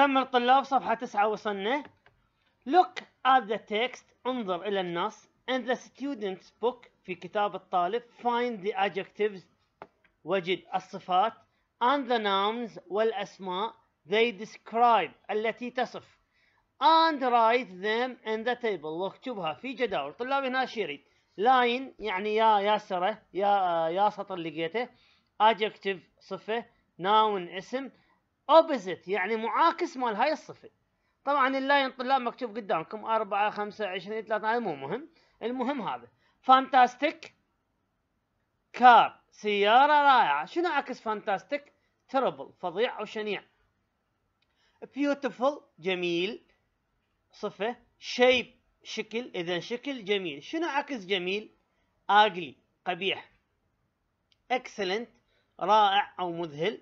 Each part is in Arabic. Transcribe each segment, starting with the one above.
كمل طلاب صفحة تسعة وصلنا Look at the text انظر إلى النص in the student's book في كتاب الطالب find the adjectives وجد الصفات and the nouns والأسماء they describe التي تصف and write them in the table واكتبها في جداول طلاب هنا شيريد لاين يعني يا ياسرة يا آه، يا سطر لقيته adjective صفة noun اسم اوبزيت يعني معاكس مال هاي الصفه طبعا اللاين طلاب مكتوب قدامكم 4 5 20 3 هذا مو مهم المهم هذا فانتاستيك كار سياره رائعه شنو عكس فانتاستيك تربل فظيع او شنيع بيوتيفول جميل صفه شيب شكل اذا شكل جميل شنو عكس جميل اجلي قبيح اكسلنت رائع او مذهل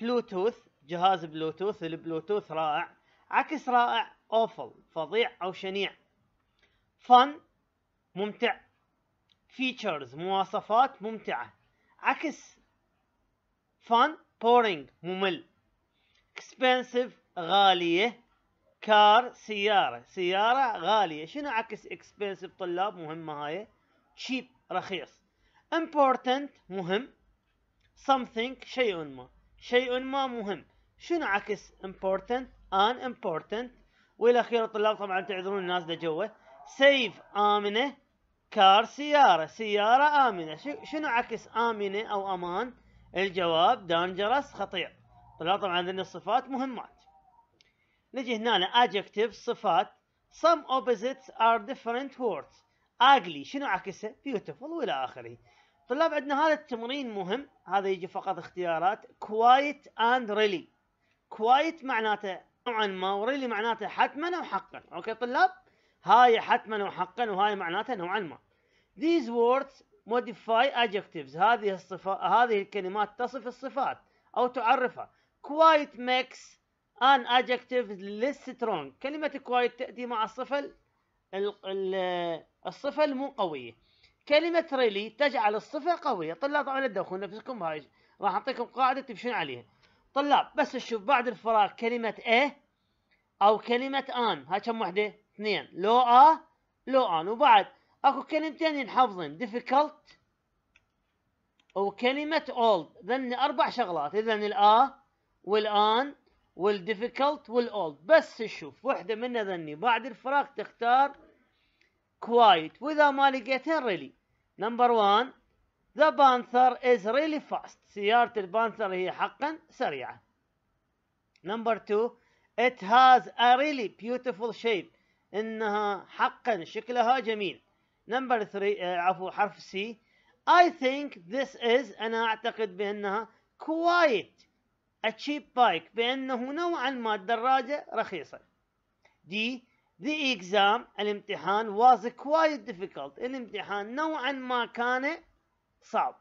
بلوتوث جهاز بلوتوث البلوتوث رائع عكس رائع اوفل فظيع او شنيع فن ممتع فيتشرز مواصفات ممتعه عكس فن بورينج ممل اكسبنسيف غاليه كار سياره سياره غاليه شنو عكس اكسبنسيف طلاب مهمه هاي تشيب رخيص important مهم something شيء ما شيء ما مهم شنو عكس important ان important والاخير الطلاب طبعا تعذرون الناس ده جوا سيف امنه كار سياره سياره امنه شنو عكس امنه او امان الجواب دانجرس خطير طلاب طبعا عندنا الصفات مهمات نجي هنا adjectives صفات some opposites are different words ugly شنو عكسه beautiful والى اخره طلاب عندنا هذا التمرين مهم هذا يجي فقط اختيارات quiet and really كوايت معناته نوعا ما وريلي معناته حتما وحقا اوكي طلاب هاي حتما وحقا وهاي معناته نوعا ما these words modify adjectives هذه الصفات هذه الكلمات تصف الصفات او تعرفها quiet makes an adjective less strong كلمة quiet تأتي مع الصفة ال... ال... الصفة المو قوية كلمة really تجعل الصفة قوية طلاب طبعا لا تدوخون نفسكم هاي راح اعطيكم قاعدة تمشون عليها طلاب بس تشوف بعد الفراغ كلمة إيه أو كلمة آن ها كم وحدة؟ اثنين لو آ لو آن وبعد اكو كلمتين ينحفظن difficult وكلمة old ذني أربع شغلات إذا الآ والآن والديفيكلت والأولد بس شوف وحدة منها ذني بعد الفراغ تختار كوايت وإذا ما لقيتها ريلي نمبر 1 The Panther is really fast. سيارة البانثر هي حقا سريعة. Number two, it has a really beautiful shape. إنها حقا شكلها جميل. Number three, عفوا حرف C. I think this is أنا أعتقد بأنها quite a cheap bike بأنه نوعا ما الدراجة رخيصة. D. The exam الامتحان was quite difficult الامتحان نوعا ما كان صعب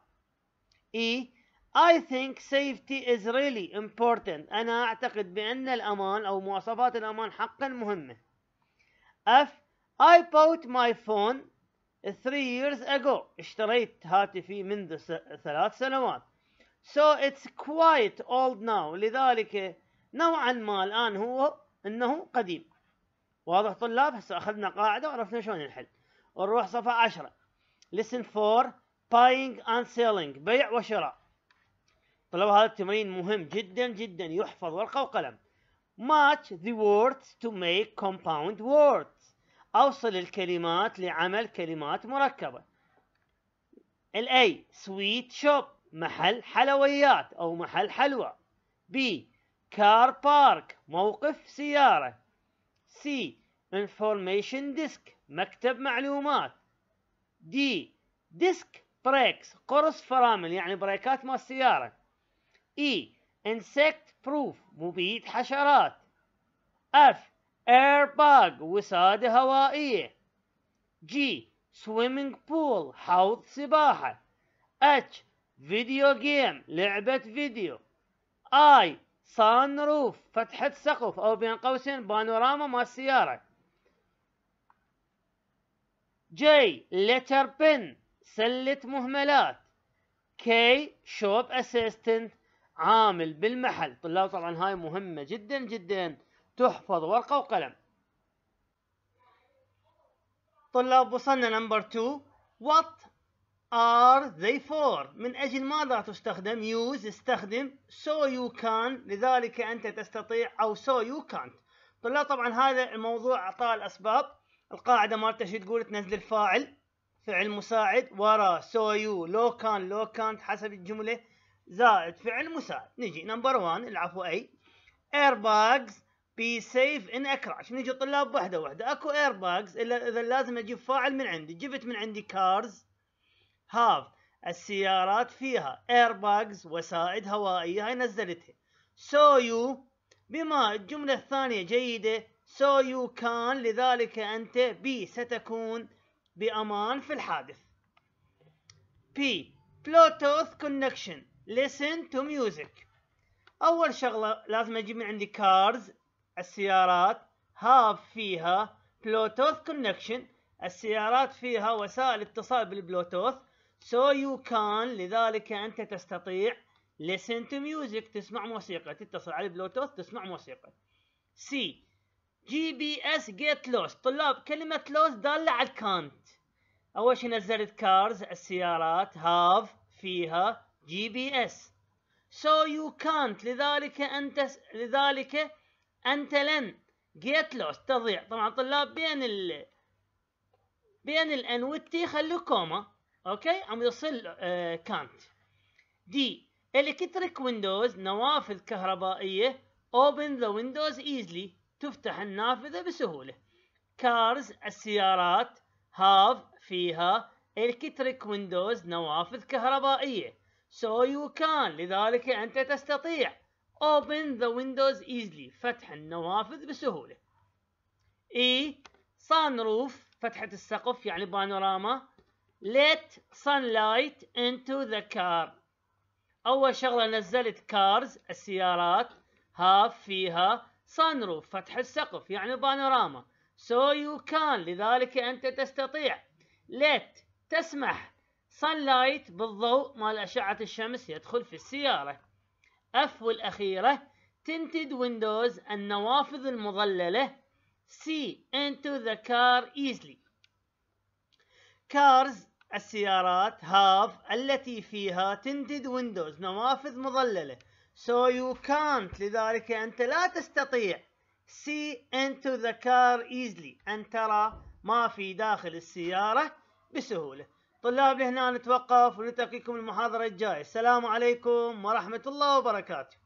اي e, I think safety is really important أنا أعتقد بأن الأمان أو مواصفات الأمان حقا مهمة F I bought my phone three years ago اشتريت هاتفي منذ ثلاث سنوات So it's quite old now لذلك نوعا ما الآن هو أنه قديم واضح طلاب هسه أخذنا قاعدة وعرفنا شلون نحل نروح صفحة 10 Listen for باينج اند سيلينج بيع وشراء طلب هذا التمرين مهم جدا جدا يحفظ ورقة وقلم match the words to make compound words أوصل الكلمات لعمل كلمات مركبة الأي sweet shop محل حلويات أو محل حلوى B car park موقف سيارة C information disk مكتب معلومات D disk بريكس قرص فرامل يعني بريكات مال السيارة اي انسكت بروف مبيد حشرات اف اير باج وسادة هوائية جي سويمينج بول حوض سباحة اتش فيديو جيم لعبة فيديو اي صان روف فتحة سقف او بين قوسين بانوراما مال السيارة جي لتر بن سلة مهملات كي شوب اسيستنت عامل بالمحل طلاب طبعا هاي مهمة جدا جدا تحفظ ورقة وقلم طلاب وصلنا نمبر 2 what are they for من أجل ماذا تستخدم use استخدم so you can لذلك أنت تستطيع أو so you can't طلاب طبعا هذا الموضوع أعطاه الأسباب القاعدة مالته شو تقول تنزل الفاعل فعل مساعد ورا سويو لو كان لو كانت حسب الجملة زائد فعل مساعد نجي نمبر 1 العفو أي باجز بي سيف ان اكراش نجي طلاب وحده وحده اكو باجز الا اذا لازم اجيب فاعل من عندي جبت من عندي كارز هاف السيارات فيها باجز وسائد هوائية هاي نزلتها سو يو بما الجملة الثانية جيدة سو يو كان لذلك أنت بي ستكون بأمان في الحادث P Bluetooth connection listen to music أول شغلة لازم أجيب من عندي كارز السيارات هاف فيها بلوتوث كونكشن السيارات فيها وسائل اتصال بالبلوتوث سو يو كان لذلك أنت تستطيع listen to music تسمع موسيقى تتصل على البلوتوث تسمع موسيقى C جي بي اس جيت لوس طلاب كلمة لوس دالة على الكانت أول شيء نزلت كارز السيارات هاف فيها جي بي اس سو يو كانت لذلك أنت لذلك أنت لن جيت لوس تضيع طبعا طلاب بين ال بين الان والتي خلوا كوما اوكي عم يصل آه، كانت دي الكتريك ويندوز نوافذ كهربائيه open the windows easily تفتح النافذة بسهولة كارز السيارات هاف فيها الكتريك ويندوز نوافذ كهربائية سو يو كان لذلك أنت تستطيع open the windows easily فتح النوافذ بسهولة اي e، صانروف فتحة السقف يعني بانوراما let sunlight into the car أول شغلة نزلت كارز السيارات هاف فيها صنروف فتح السقف يعني بانوراما سو يو كان لذلك أنت تستطيع ليت تسمح sunlight بالضوء مال أشعة الشمس يدخل في السيارة اف والأخيرة tinted windows النوافذ المظللة سي into the car easily cars السيارات have التي فيها tinted windows نوافذ مظللة So you can't لذلك أنت لا تستطيع see into the car easily أن ترى ما في داخل السيارة بسهولة طلاب هنا نتوقف ونتقيكم المحاضرة الجاية السلام عليكم ورحمة الله وبركاته